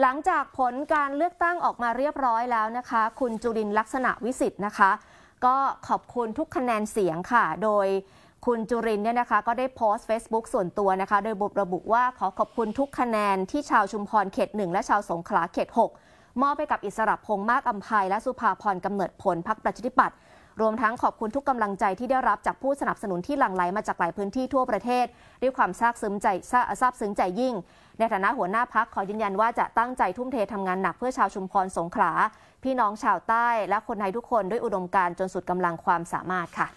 หลังจากผลการเลือกตั้งออกมาเรียบร้อยแล้วนะคะคุณจุรินลักษณะวิสิทธ์นะคะ ก็ขอบคุณทุกคะแนนเสียงค่ะ โดยคุณจุรินเนี่ยนะคะก็ได้โพสต์ Facebook ส่วนตัวนะคะโดยบุระบุว่าขอขอบคุณทุกคะแนนที่ชาวชุมพรเขตหนึ่งและชาวสงขลาเขต 6 มอบไปกับอิสระพงษ์มากอัมภัยและสุภาพรกำเนิดผลพักประชาธิปัตย์รวม ทั้งขอบคุณทุกกำลังใจที่ได้รับจากผู้สนับสนุนที่หลั่งไหลมาจากหลายพื้นที่ทั่วประเทศด้วยความซาบซึ้งใจซาบซึ้งใจยิ่ง ในฐานะหัวหน้าพักขอยืนยันว่าจะตั้งใจทุ่มเททำงานหนักเพื่อชาวชุมพรสงขลาพี่น้องชาวใต้ และคนไทยทุกคนด้วยอุดมการณ์จนสุดกำลังความสามารถค่ะ